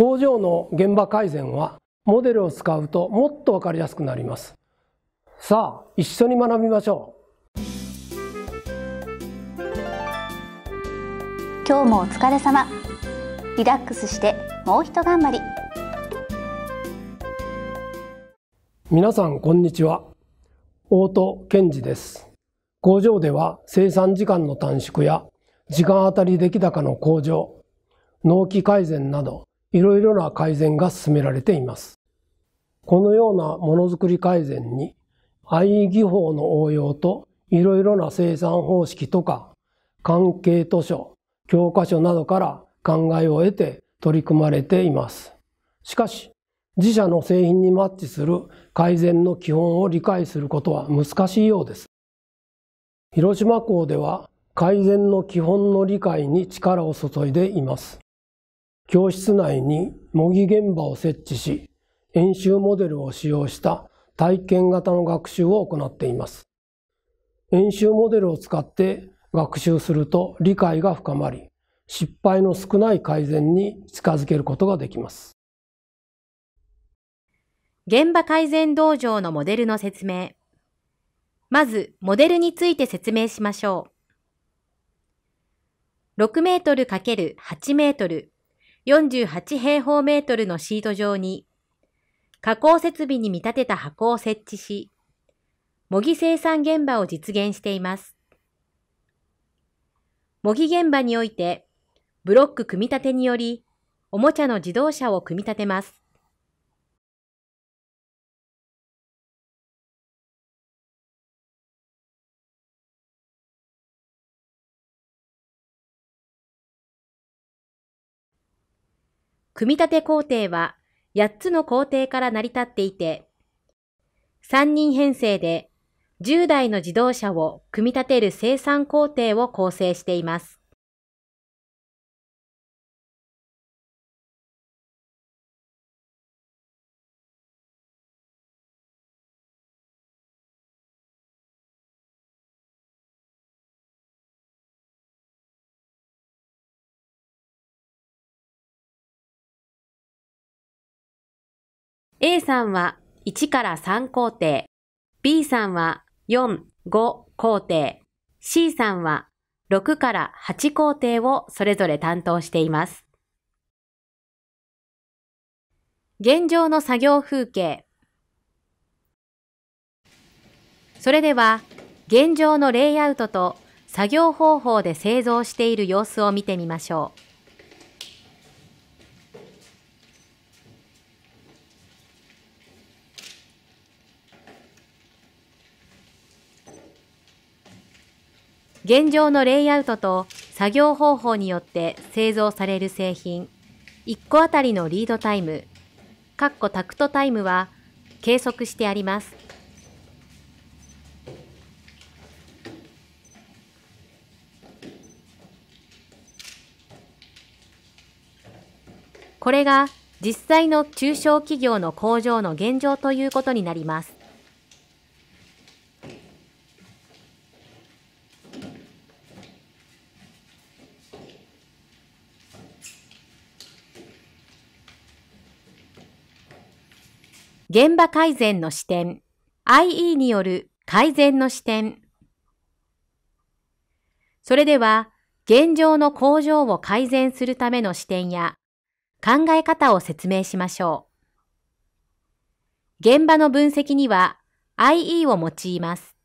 工場の現場改善はモデルを使うともっとわかりやすくなりますさあ一緒に学びましょう今日もお疲れ様リラックスしてもう一頑張り皆さんこんにちは大戸健二です工場では生産時間の短縮や時間当たり出来高の向上納期改善などいろいろな改善が進められています。このようなものづくり改善に IE 技法の応用といろいろな生産方式とか関係図書、教科書などから考えを得て取り組まれています。しかし、自社の製品にマッチする改善の基本を理解することは難しいようです。広島港では改善の基本の理解に力を注いでいます。教室内に模擬現場を設置し、演習モデルを使用した体験型の学習を行っています。演習モデルを使って学習すると理解が深まり、失敗の少ない改善に近づけることができます。現場改善道場のモデルの説明。まず、モデルについて説明しましょう。6メートル ×8 メートル48平方メートルのシート状に、加工設備に見立てた箱を設置し、模擬生産現場を実現しています。模擬現場において、ブロック組み立てにより、おもちゃの自動車を組み立てます。組み立て工程は8つの工程から成り立っていて、3人編成で10台の自動車を組み立てる生産工程を構成しています。A さんは1から3工程、B さんは4、5工程、C さんは6から8工程をそれぞれ担当しています。現状の作業風景。それでは、現状のレイアウトと作業方法で製造している様子を見てみましょう。現状のレイアウトと作業方法によって製造される製品、1個あたりのリードタイム、かっタクトタイムは計測してあります。これが実際の中小企業の工場の現状ということになります。現場改善の視点 IE による改善の視点それでは現状の工場を改善するための視点や考え方を説明しましょう。現場の分析には IE を用います。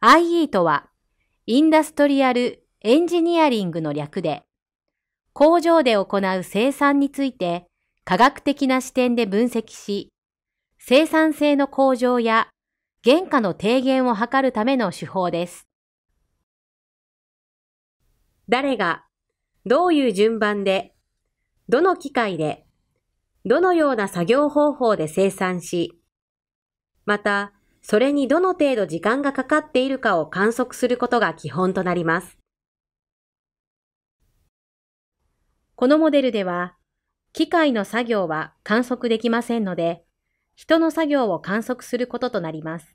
IE とはインダストリアルエンジニアリングの略で工場で行う生産について科学的な視点で分析し生産性の向上や原価の低減を図るための手法です。誰が、どういう順番で、どの機械で、どのような作業方法で生産し、また、それにどの程度時間がかかっているかを観測することが基本となります。このモデルでは、機械の作業は観測できませんので、人の作業を観測することとなります。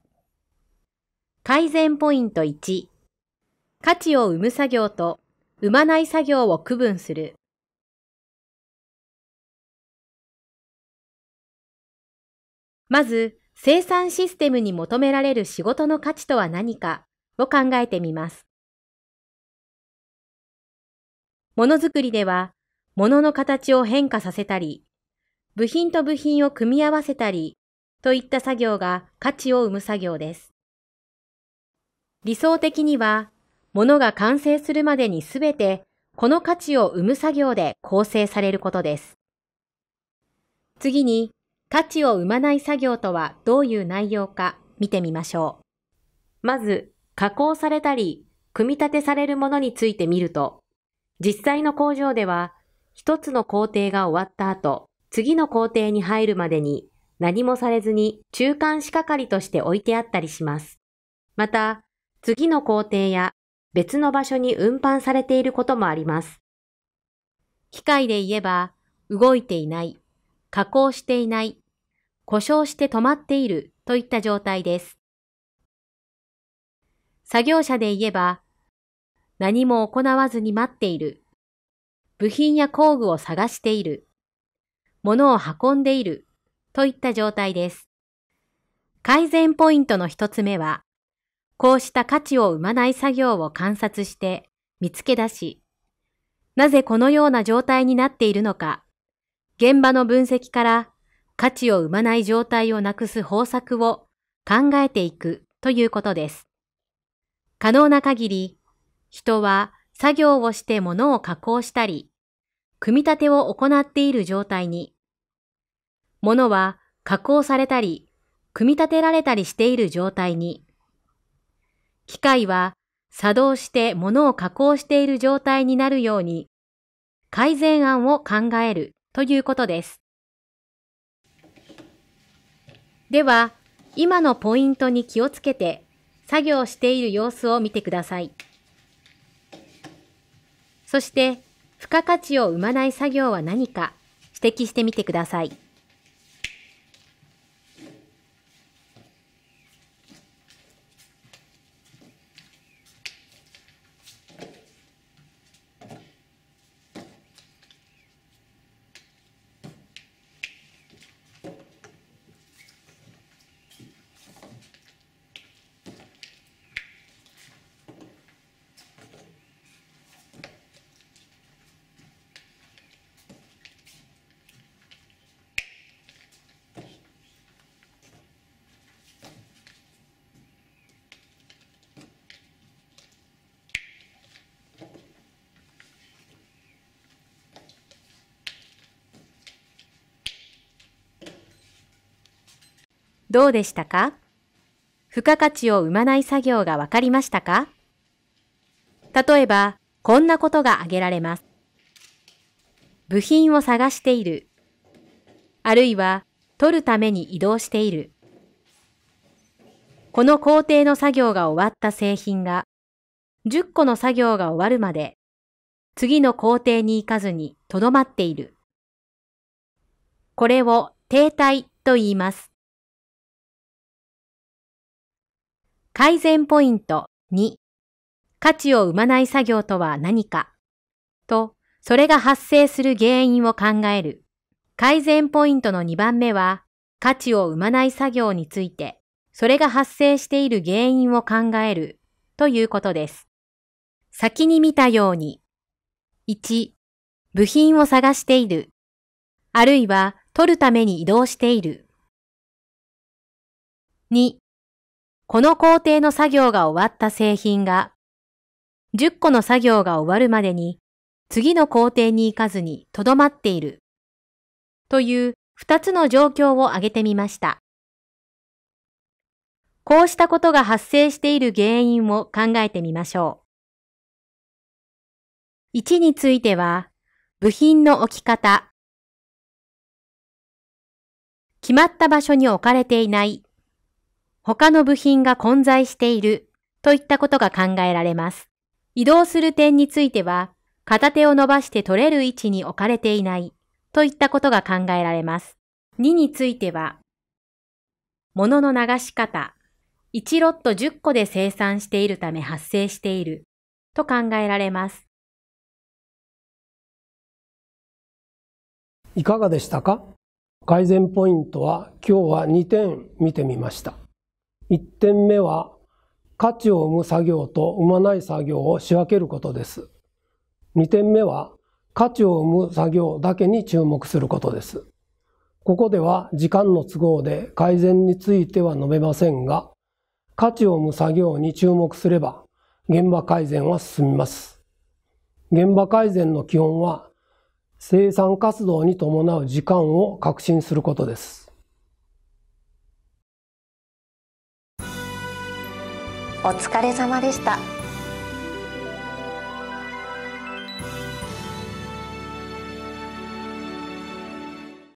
改善ポイント1、価値を生む作業と生まない作業を区分する。まず、生産システムに求められる仕事の価値とは何かを考えてみます。ものづくりでは、ものの形を変化させたり、部品と部品を組み合わせたり、といった作業が価値を生む作業です。理想的には、物が完成するまでにすべてこの価値を生む作業で構成されることです。次に、価値を生まない作業とはどういう内容か見てみましょう。まず、加工されたり、組み立てされるものについて見ると、実際の工場では、一つの工程が終わった後、次の工程に入るまでに何もされずに中間仕掛かりとして置いてあったりします。また、次の工程や別の場所に運搬されていることもあります。機械で言えば、動いていない、加工していない、故障して止まっているといった状態です。作業者で言えば、何も行わずに待っている、部品や工具を探している、物を運んでいるといった状態です。改善ポイントの一つ目は、こうした価値を生まない作業を観察して見つけ出し、なぜこのような状態になっているのか、現場の分析から価値を生まない状態をなくす方策を考えていくということです。可能な限り、人は作業をして物を加工したり、組み立てを行っている状態に、物は加工されたり、組み立てられたりしている状態に。機械は作動して物を加工している状態になるように、改善案を考えるということです。では、今のポイントに気をつけて、作業している様子を見てください。そして、付加価値を生まない作業は何か指摘してみてください。どうでしたか付加価値を生まない作業がわかりましたか例えば、こんなことが挙げられます。部品を探している。あるいは、取るために移動している。この工程の作業が終わった製品が、10個の作業が終わるまで、次の工程に行かずにとどまっている。これを停滞と言います。改善ポイント2価値を生まない作業とは何かと、それが発生する原因を考える。改善ポイントの2番目は、価値を生まない作業について、それが発生している原因を考えるということです。先に見たように。1、部品を探している。あるいは取るために移動している。2、この工程の作業が終わった製品が、10個の作業が終わるまでに、次の工程に行かずにとどまっている。という2つの状況を挙げてみました。こうしたことが発生している原因を考えてみましょう。1については、部品の置き方、決まった場所に置かれていない他の部品が混在しているといったことが考えられます。移動する点については、片手を伸ばして取れる位置に置かれていないといったことが考えられます。2については、物の流し方、1ロット10個で生産しているため発生していると考えられます。いかがでしたか改善ポイントは今日は2点見てみました。1点目は価値を生む作業と生まない作業を仕分けることです。2点目は価値を生む作業だけに注目することです。ここでは時間の都合で改善については述べませんが、価値を生む作業に注目すれば現場改善は進みます。現場改善の基本は生産活動に伴う時間を革新することです。お疲れ様でした。